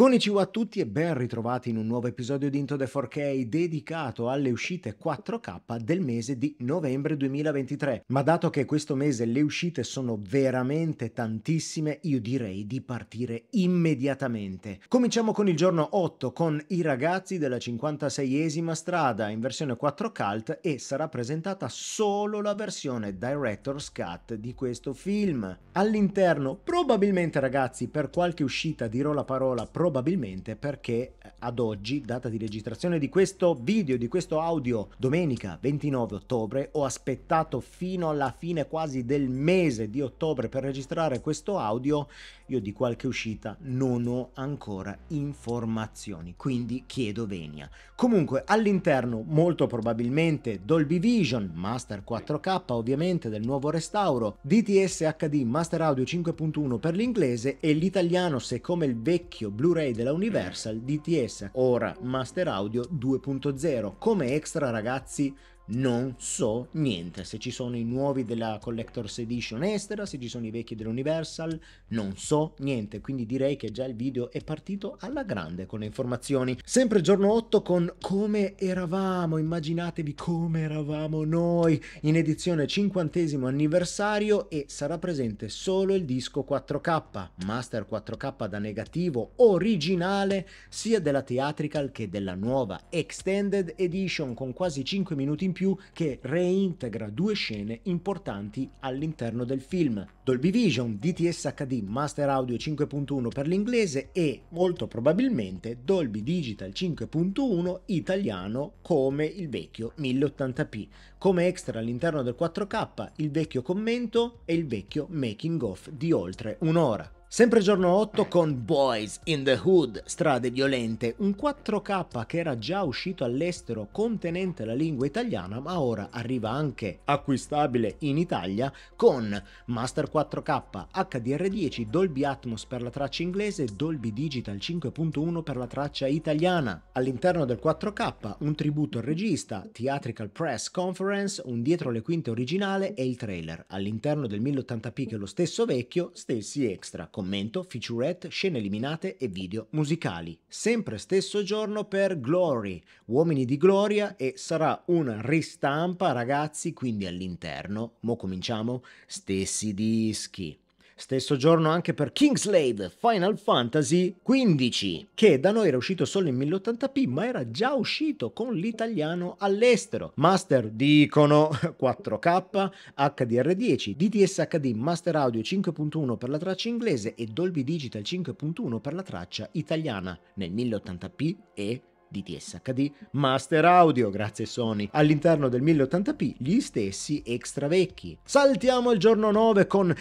Conici a tutti e ben ritrovati in un nuovo episodio di Into the 4K dedicato alle uscite 4K del mese di novembre 2023. Ma dato che questo mese le uscite sono veramente tantissime, io direi di partire immediatamente. Cominciamo con il giorno 8 con I ragazzi della 56esima strada in versione 4 k e sarà presentata solo la versione Director's Cut di questo film. All'interno, probabilmente ragazzi, per qualche uscita dirò la parola probabilmente probabilmente perché eh, ad oggi, data di registrazione di questo video, di questo audio, domenica 29 ottobre, ho aspettato fino alla fine quasi del mese di ottobre per registrare questo audio, io di qualche uscita non ho ancora informazioni, quindi chiedo venia. Comunque all'interno molto probabilmente Dolby Vision, Master 4K ovviamente del nuovo restauro, DTS HD Master Audio 5.1 per l'inglese e l'italiano se come il vecchio Blu-ray Blu-ray della Universal DTS, ora Master Audio 2.0. Come extra ragazzi non so niente. Se ci sono i nuovi della Collector's Edition estera, se ci sono i vecchi dell'Universal, non so niente. Quindi direi che già il video è partito alla grande con le informazioni. Sempre giorno 8 con come eravamo, immaginatevi come eravamo noi in edizione 50 anniversario e sarà presente solo il disco 4K, Master 4K da negativo originale sia della Theatrical che della nuova Extended Edition con quasi 5 minuti in più più che reintegra due scene importanti all'interno del film. Dolby Vision, DTS HD, Master Audio 5.1 per l'inglese e, molto probabilmente, Dolby Digital 5.1 italiano come il vecchio 1080p. Come extra all'interno del 4K il vecchio commento e il vecchio making of di oltre un'ora. Sempre giorno 8 con Boys in the Hood, Strade Violente, un 4K che era già uscito all'estero contenente la lingua italiana ma ora arriva anche acquistabile in Italia con Master 4K, HDR10, Dolby Atmos per la traccia inglese e Dolby Digital 5.1 per la traccia italiana. All'interno del 4K un tributo al regista, Theatrical Press Conference, un dietro le quinte originale e il trailer. All'interno del 1080p che è lo stesso vecchio, stessi extra commento, featurette, scene eliminate e video musicali. Sempre stesso giorno per Glory, Uomini di Gloria e sarà una ristampa ragazzi, quindi all'interno, mo cominciamo, stessi dischi. Stesso giorno anche per Kingslade Final Fantasy XV, che da noi era uscito solo in 1080p, ma era già uscito con l'italiano all'estero. Master dicono 4K, HDR10, DTS HD, Master Audio 5.1 per la traccia inglese e Dolby Digital 5.1 per la traccia italiana nel 1080p e DTS-HD, Master Audio, grazie Sony, all'interno del 1080p gli stessi extra vecchi. Saltiamo al giorno 9 con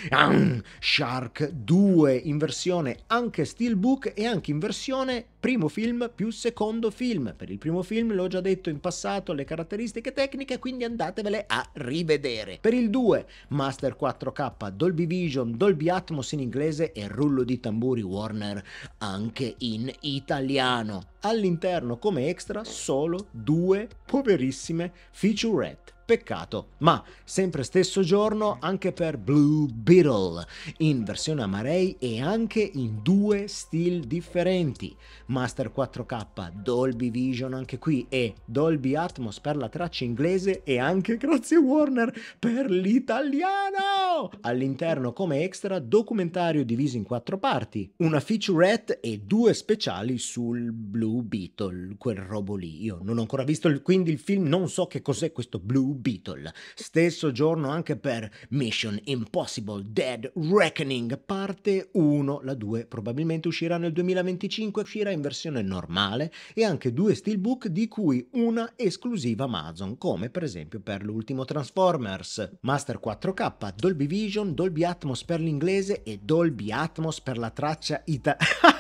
Shark 2 in versione anche steelbook e anche in versione primo film più secondo film. Per il primo film l'ho già detto in passato le caratteristiche tecniche, quindi andatevele a rivedere. Per il 2 Master 4K, Dolby Vision, Dolby Atmos in inglese e rullo di tamburi Warner anche in italiano. All'interno come extra solo due poverissime featurette Peccato, ma sempre stesso giorno anche per Blue Beetle, in versione Amarei e anche in due stil differenti. Master 4K, Dolby Vision anche qui e Dolby Atmos per la traccia inglese e anche grazie Warner per l'italiano! All'interno come extra documentario diviso in quattro parti, una featurette e due speciali sul Blue Beetle, quel robo lì. Io non ho ancora visto il, quindi il film, non so che cos'è questo Blue Beatle. Stesso giorno anche per Mission Impossible Dead Reckoning parte 1. La 2 probabilmente uscirà nel 2025, uscirà in versione normale e anche due steelbook di cui una esclusiva Amazon, come per esempio per l'ultimo Transformers. Master 4K, Dolby Vision, Dolby Atmos per l'inglese e Dolby Atmos per la traccia italiana.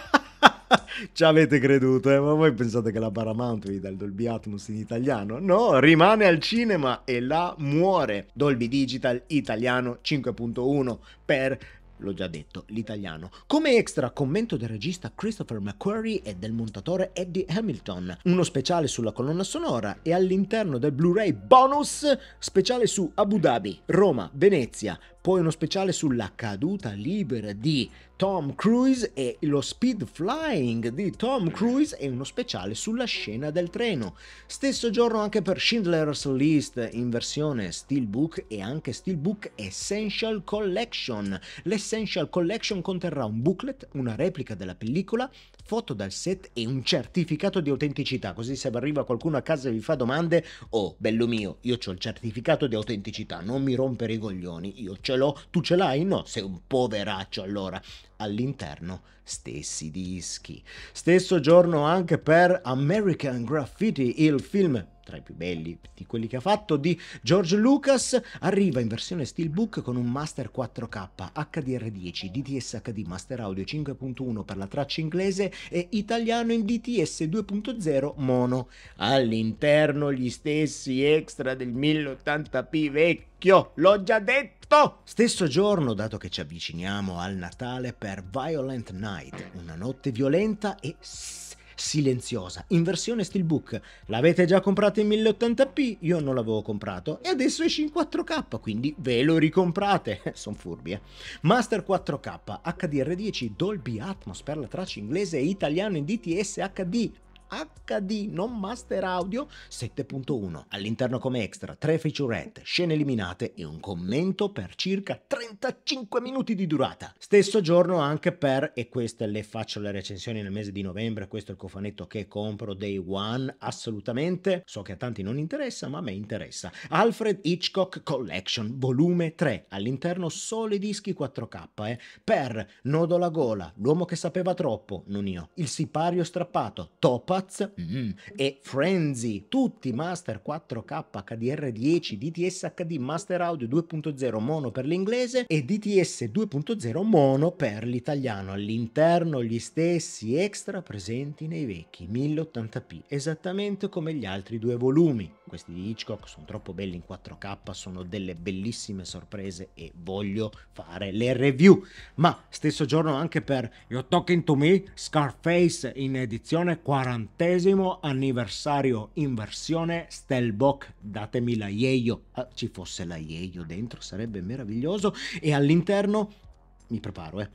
Ci avete creduto, eh? ma voi pensate che la Paramount vi dà il Dolby Atmos in italiano? No, rimane al cinema e là muore. Dolby Digital italiano 5.1 per l'ho già detto, l'italiano. Come extra commento del regista Christopher McQuarrie e del montatore Eddie Hamilton, uno speciale sulla colonna sonora e all'interno del Blu-ray bonus speciale su Abu Dhabi, Roma, Venezia, poi uno speciale sulla caduta libera di Tom Cruise e lo speed flying di Tom Cruise e uno speciale sulla scena del treno. Stesso giorno anche per Schindler's List in versione steelbook e anche steelbook Essential Collection, le Essential Collection conterrà un booklet, una replica della pellicola, foto dal set e un certificato di autenticità, così se arriva qualcuno a casa e vi fa domande, oh bello mio, io ho il certificato di autenticità, non mi rompere i coglioni, io ce l'ho, tu ce l'hai? No, sei un poveraccio allora all'interno stessi dischi. Stesso giorno anche per American Graffiti, il film tra i più belli di quelli che ha fatto, di George Lucas, arriva in versione steelbook con un Master 4K HDR10 DTS-HD Master Audio 5.1 per la traccia inglese e italiano in DTS 2.0 mono. All'interno gli stessi extra del 1080p vecchio occhio, l'ho già detto! Stesso giorno, dato che ci avviciniamo al Natale per Violent Night, una notte violenta e silenziosa, in versione steelbook. L'avete già comprato in 1080p? Io non l'avevo comprato e adesso esce in 4K, quindi ve lo ricomprate. Sono furbi, eh. Master 4K HDR10 Dolby Atmos per la traccia inglese e italiano in DTS HD HD non master audio 7.1. All'interno come extra 3 featurette, scene eliminate e un commento per circa 35 minuti di durata. Stesso giorno anche per, e queste le faccio le recensioni nel mese di novembre, questo è il cofanetto che compro day one assolutamente, so che a tanti non interessa ma a me interessa. Alfred Hitchcock Collection volume 3, all'interno solo i dischi 4K eh, per Nodo la gola, l'uomo che sapeva troppo, non io, il sipario strappato, Topa Robots mm, e Frenzy, tutti master 4K HDR10, DTS HD Master Audio 2.0 mono per l'inglese e DTS 2.0 mono per l'italiano. All'interno gli stessi extra presenti nei vecchi 1080p, esattamente come gli altri due volumi. Questi di Hitchcock sono troppo belli in 4K, sono delle bellissime sorprese e voglio fare le review. Ma stesso giorno anche per You're Talking to Me, Scarface in edizione 40 ottantesimo anniversario in versione Stelbock. Datemi la Yeio. Ah, ci fosse la Yeio dentro, sarebbe meraviglioso. E all'interno, mi preparo, eh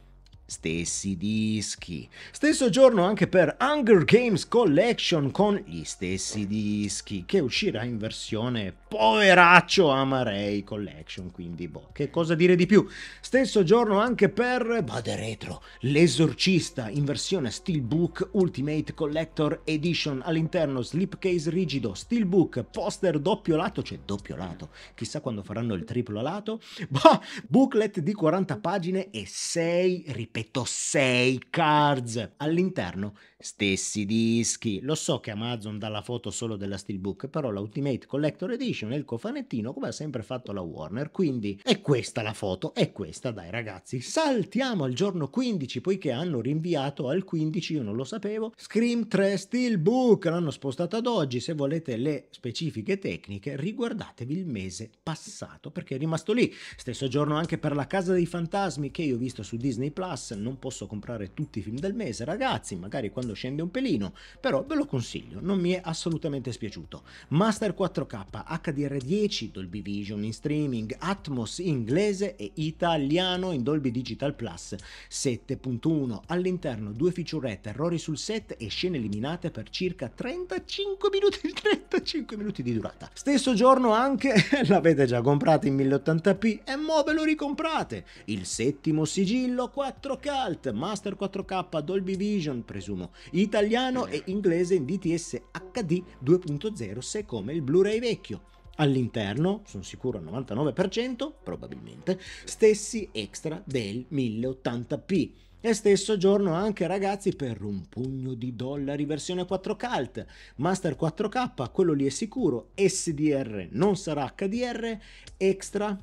Stessi dischi. Stesso giorno anche per Hunger Games Collection con gli stessi dischi che uscirà in versione poveraccio Amarei Collection, quindi boh, che cosa dire di più. Stesso giorno anche per Bade boh, Retro, l'esorcista in versione Steelbook Ultimate Collector Edition all'interno slipcase rigido, Steelbook, poster doppio lato, cioè doppio lato, chissà quando faranno il triplo lato, boh, booklet di 40 pagine e 6 ripetuti ripeto, 6 cards. All'interno stessi dischi. Lo so che Amazon dà la foto solo della Steelbook, però la Ultimate Collector Edition e il cofanettino come ha sempre fatto la Warner, quindi è questa la foto, è questa, dai ragazzi. Saltiamo al giorno 15, poiché hanno rinviato al 15, io non lo sapevo, Scream 3 Steelbook, l'hanno spostata ad oggi, se volete le specifiche tecniche riguardatevi il mese passato perché è rimasto lì. Stesso giorno anche per la Casa dei Fantasmi che io ho visto su Disney Plus Pass non posso comprare tutti i film del mese, ragazzi, magari quando scende un pelino, però ve lo consiglio, non mi è assolutamente spiaciuto. Master 4K, HDR10, Dolby Vision in streaming, Atmos inglese e italiano in Dolby Digital Plus 7.1, all'interno due featurette, errori sul set e scene eliminate per circa 35 minuti, 35 minuti di durata. Stesso giorno anche, l'avete già comprato in 1080p e mo ve lo ricomprate, il settimo sigillo 4 Euro Cult, Master 4K, Dolby Vision, presumo, italiano e inglese in DTS HD 2.0 se come il Blu-ray vecchio. All'interno, sono sicuro al 99%, probabilmente, stessi extra del 1080p. E stesso giorno anche ragazzi per un pugno di dollari versione 4 k Master 4K, quello lì è sicuro, SDR non sarà HDR, extra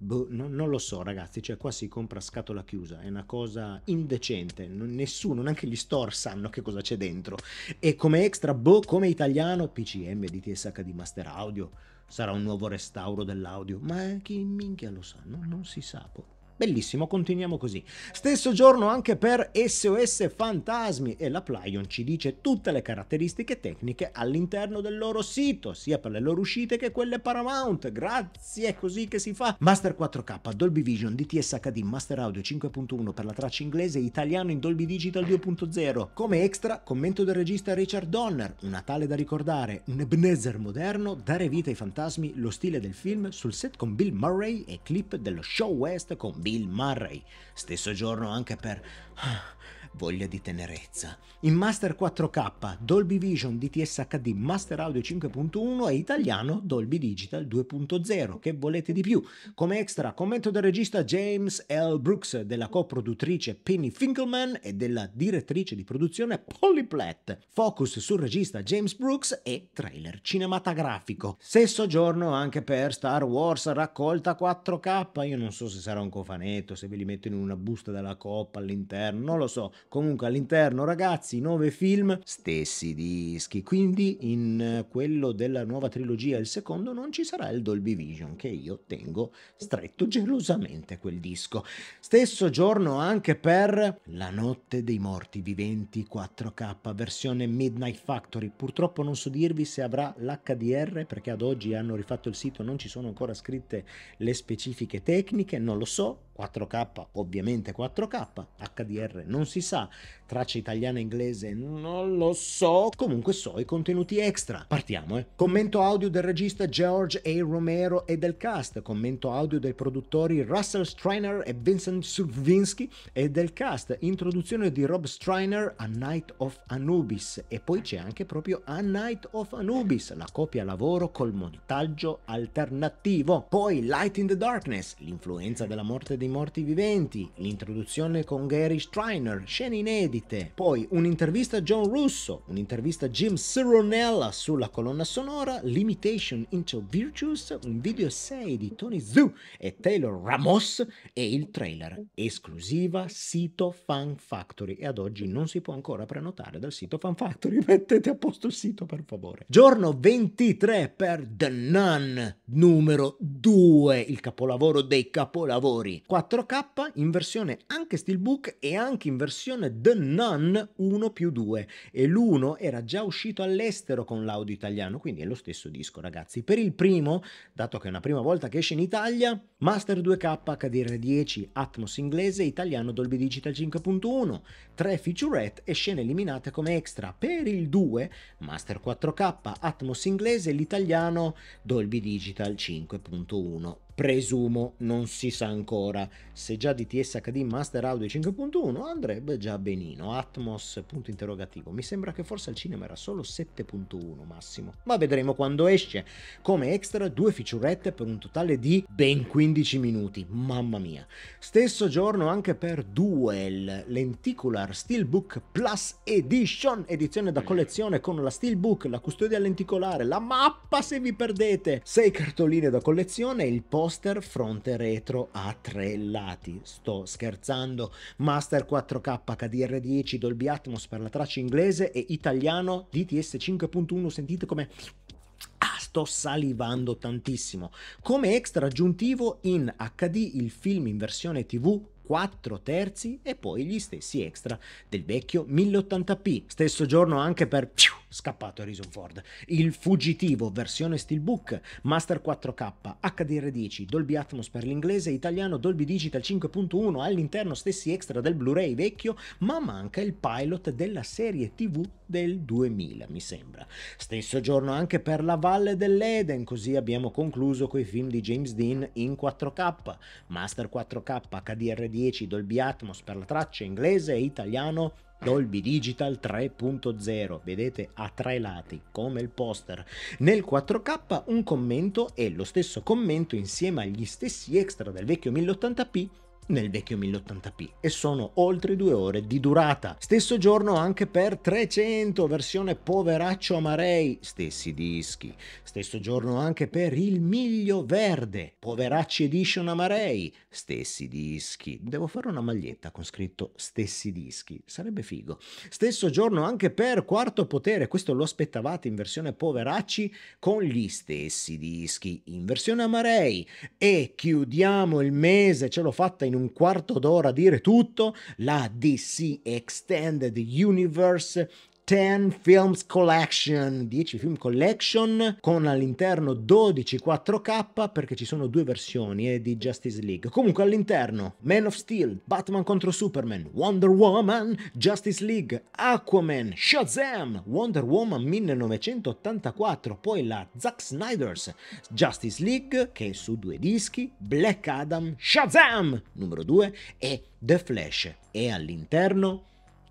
Boh, no, non lo so ragazzi, cioè qua si compra scatola chiusa, è una cosa indecente, nessuno, neanche gli store sanno che cosa c'è dentro. E come extra, boh, come italiano, PCM, DTSH di Master Audio, sarà un nuovo restauro dell'audio, ma chi minchia lo sa, no? non si sa. Boh. Bellissimo, continuiamo così. Stesso giorno anche per SOS Fantasmi e la Plion ci dice tutte le caratteristiche tecniche all'interno del loro sito, sia per le loro uscite che quelle Paramount. Grazie, è così che si fa. Master 4K, Dolby Vision, DTS HD, Master Audio 5.1 per la traccia inglese italiano in Dolby Digital 2.0. Come extra, commento del regista Richard Donner, una tale da ricordare, un Ebenezer moderno, dare vita ai fantasmi, lo stile del film sul set con Bill Murray e clip dello Show West con Bill Bill Murray, stesso giorno anche per voglia di tenerezza. In Master 4K, Dolby Vision DTS HD, Master Audio 5.1 e italiano Dolby Digital 2.0. Che volete di più? Come extra, commento del regista James L. Brooks, della coproduttrice Penny Finkelman e della direttrice di produzione Polly Platt. Focus sul regista James Brooks e trailer cinematografico. Stesso giorno anche per Star Wars raccolta 4K. Io non so se sarà un cofanetto, se ve li metto in una busta della coppa all'interno, non lo so comunque all'interno ragazzi nove film, stessi dischi, quindi in eh, quello della nuova trilogia, il secondo, non ci sarà il Dolby Vision che io tengo stretto gelosamente quel disco. Stesso giorno anche per La notte dei morti viventi 4K versione Midnight Factory, purtroppo non so dirvi se avrà l'HDR perché ad oggi hanno rifatto il sito, non ci sono ancora scritte le specifiche tecniche, non lo so, 4K, ovviamente 4K, HDR non si sa, traccia italiana e inglese non lo so, comunque so i contenuti extra. Partiamo, eh. Commento audio del regista George A. Romero e del cast, commento audio dei produttori Russell Striner e Vincent Subvinsky e del cast, introduzione di Rob Striner a Night of Anubis e poi c'è anche proprio A Night of Anubis, la copia lavoro col montaggio alternativo. Poi Light in the Darkness, l'influenza della morte di dei morti viventi, l'introduzione con Gary Striner, scene inedite, poi un'intervista a John Russo, un'intervista a Jim Cironella sulla colonna sonora, Limitation into Virtues, un video 6 di Tony Zhu e Taylor Ramos e il trailer esclusiva sito Fan Factory e ad oggi non si può ancora prenotare dal sito Fan Factory, mettete a posto il sito per favore. Giorno 23 per The Nun numero 2, il capolavoro dei capolavori. Qua 4K in versione anche steelbook e anche in versione The Nun 1 più 2 e l'1 era già uscito all'estero con l'audio italiano, quindi è lo stesso disco ragazzi. Per il primo, dato che è una prima volta che esce in Italia, Master 2K HDR10 Atmos inglese, italiano Dolby Digital 5.1, 3 featurette e scene eliminate come extra. Per il 2, Master 4K Atmos inglese, l'italiano Dolby Digital 5.1 presumo non si sa ancora se già DTS HD Master Audio 5.1 andrebbe già benino Atmos punto interrogativo mi sembra che forse al cinema era solo 7.1 massimo ma vedremo quando esce come extra due featurette per un totale di ben 15 minuti mamma mia stesso giorno anche per Duel Lenticular Steelbook Plus Edition edizione da collezione con la Steelbook la custodia lenticolare la mappa se vi perdete 6 cartoline da collezione il post poster fronte retro a tre lati. Sto scherzando. Master 4K HDR10 Dolby Atmos per la traccia inglese e italiano DTS 5.1 sentite come ah, sto salivando tantissimo. Come extra aggiuntivo in HD il film in versione TV 4 terzi e poi gli stessi extra del vecchio 1080p. Stesso giorno anche per scappato Harrison Ford, il fuggitivo versione steelbook, master 4K, HDR10, Dolby Atmos per l'inglese, italiano Dolby Digital 5.1, all'interno stessi extra del Blu-ray vecchio, ma manca il pilot della serie TV del 2000, mi sembra. Stesso giorno anche per La Valle dell'Eden, così abbiamo concluso coi film di James Dean in 4K, Master 4K HDR10 Dolby Atmos per la traccia inglese e italiano Dolby Digital 3.0, vedete a tre lati come il poster. Nel 4K un commento e lo stesso commento insieme agli stessi extra del vecchio 1080p nel vecchio 1080p e sono oltre due ore di durata. Stesso giorno anche per 300 versione poveraccio amarei, stessi dischi. Stesso giorno anche per il miglio verde, poveracci edition amarei, stessi dischi. Devo fare una maglietta con scritto stessi dischi, sarebbe figo. Stesso giorno anche per quarto potere, questo lo aspettavate in versione poveracci con gli stessi dischi in versione amarei e chiudiamo il mese, ce l'ho fatta in un quarto d'ora dire tutto, la DC Extended Universe 10 Films Collection, 10 Film Collection con all'interno 12 4K perché ci sono due versioni eh, di Justice League. Comunque all'interno Man of Steel, Batman contro Superman, Wonder Woman, Justice League, Aquaman, Shazam, Wonder Woman 1984, poi la Zack Snyder's Justice League che è su due dischi, Black Adam, Shazam numero 2 e The Flash. E all'interno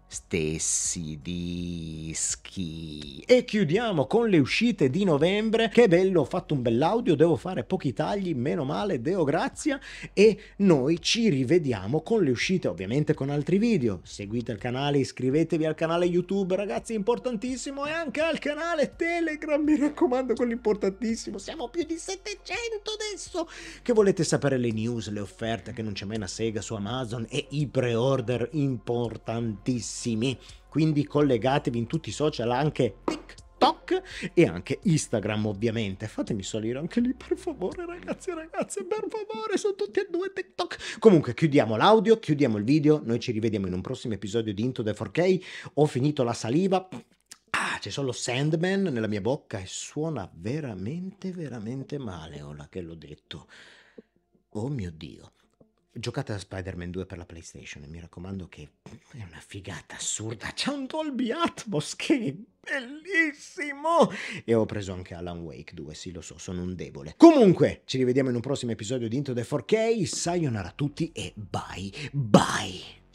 stessi dischi. E chiudiamo con le uscite di novembre. Che bello, ho fatto un bell'audio, devo fare pochi tagli, meno male, deo grazia. E noi ci rivediamo con le uscite, ovviamente con altri video. Seguite il canale, iscrivetevi al canale YouTube, ragazzi, importantissimo. E anche al canale Telegram, mi raccomando, quell'importantissimo Siamo più di 700 adesso. Che volete sapere le news, le offerte, che non c'è mai una sega su Amazon e i pre-order importantissimi tantissimi, quindi collegatevi in tutti i social anche TikTok e anche Instagram ovviamente. Fatemi salire anche lì per favore ragazzi e ragazze, per favore, sono tutti e due TikTok. Comunque chiudiamo l'audio, chiudiamo il video, noi ci rivediamo in un prossimo episodio di Into the 4K. Ho finito la saliva, Ah, c'è solo Sandman nella mia bocca e suona veramente, veramente male ora che l'ho detto. Oh mio Dio. Giocate a Spider-Man 2 per la PlayStation e mi raccomando che è una figata assurda. C'è un Dolby Atmos che è bellissimo! E ho preso anche Alan Wake 2, sì lo so, sono un debole. Comunque, ci rivediamo in un prossimo episodio di Into the 4K. Sayonara a tutti e bye bye!